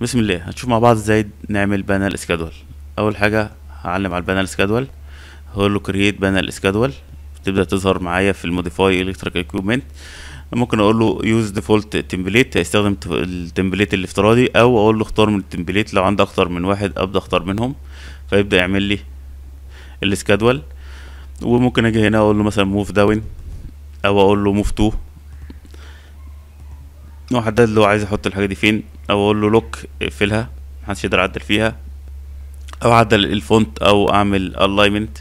بسم الله هنشوف مع بعض ازاي نعمل بانل اسكادول اول حاجه هعلم على البانل اسكادول هقول كرييت بانل اسكادول تبدا تظهر معايا في الموديفاي الكتريك اكويبمنت ممكن اقول له يوز ديفولت تمبليت هيستخدم التمبليت الافتراضي او اقول له اختار من التمبليت لو عندي اكتر من واحد ابدا اختار منهم فيبدا يعمل لي الاسكادول وممكن اجي هنا اقول له مثلا موف داون او اقول له موف تو واحدد له عايز احط الحاجه دي فين او اقول له لوك اقفلها محدش يقدر يعدل فيها او اعدل الفونت او اعمل الاينمنت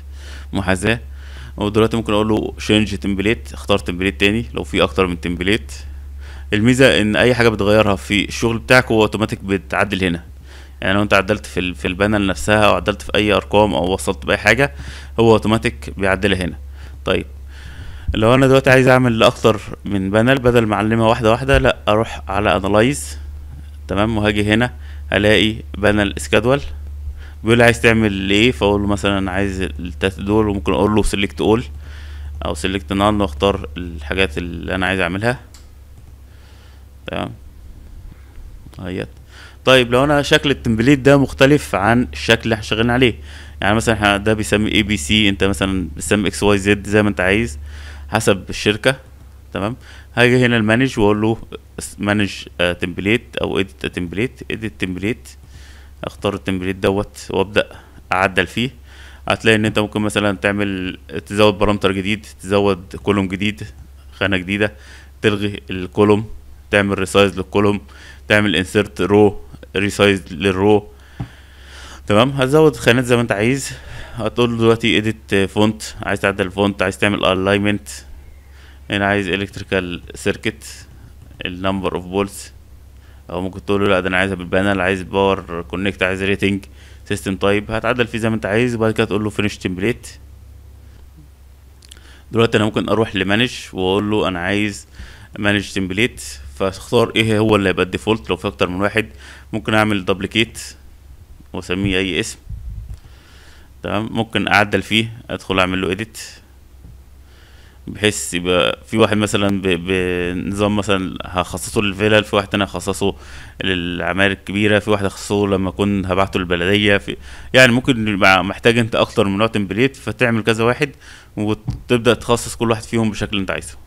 محاذاه ودلوقتي ممكن اقول له شينج تمبليت اختار تمبليت تاني لو في اكتر من تمبليت الميزه ان اي حاجه بتغيرها في الشغل بتاعك هو اوتوماتيك بتعدل هنا يعني لو انت عدلت في في البانل نفسها او عدلت في اي ارقام او وصلت باي حاجه هو اوتوماتيك بيعدلها هنا طيب لو انا دلوقتي عايز اعمل اكتر من بانل بدل ما اعلمها واحده واحده لا اروح على انالايز تمام وهاجي هنا الاقي بانل اسكادول بيقول لي عايز تعمل ايه فاقول له مثلا عايز التلاتة دول وممكن اقول له سيلكت اول او سيلكت نان واختار الحاجات اللي انا عايز اعملها تمام اهيت طيب لو انا شكل التمبليت ده مختلف عن الشكل اللي احنا شغالين عليه يعني مثلا احنا ده بيسمي اي بي سي انت مثلا بتسمي اكس واي زد زي ما انت عايز حسب الشركه تمام هاجي هنا المانج واقول له مانج تمبليت آه، او اديت تمبليت اديت تمبليت اختار التمبليت دوت وابدا اعدل فيه هتلاقي ان انت ممكن مثلا تعمل تزود بارامتر جديد تزود كولوم جديد خانه جديده تلغي الكولوم تعمل ريسايز للكولوم تعمل انسرت رو ريسايز للرو تمام هتزود خانات زي ما انت عايز هتقول دلوقتي اديت فونت عايز تعدل الفونت عايز تعمل الاينمنت هنا عايز الكتريكال سيركت النمبر اوف بولز او ممكن تقول له لا ده انا عايزها بالبانل عايز باور كونكت عايز ريتنج سيستم طيب هتعدل فيه زي ما انت عايز وبعد كده تقول له فينش تمبليت دلوقتي انا ممكن اروح لمانج واقول له انا عايز مانج تمبليت فاختار ايه هو اللي هيبقى الديفولت لو في اكتر من واحد ممكن اعمل دوبليكيت واسميه اي اسم تمام ممكن اعدل فيه ادخل اعمل له اديت بحيث يبقى في واحد مثلا بنظام مثلا هخصصه للفيلل في واحد تاني هخصصه للعماير الكبيره في واحد هخصصه لما اكون هبعته للبلديه في يعني ممكن يبقى محتاج انت اكتر من نوع تمبليت فتعمل كذا واحد وتبدا تخصص كل واحد فيهم بشكل انت عايزه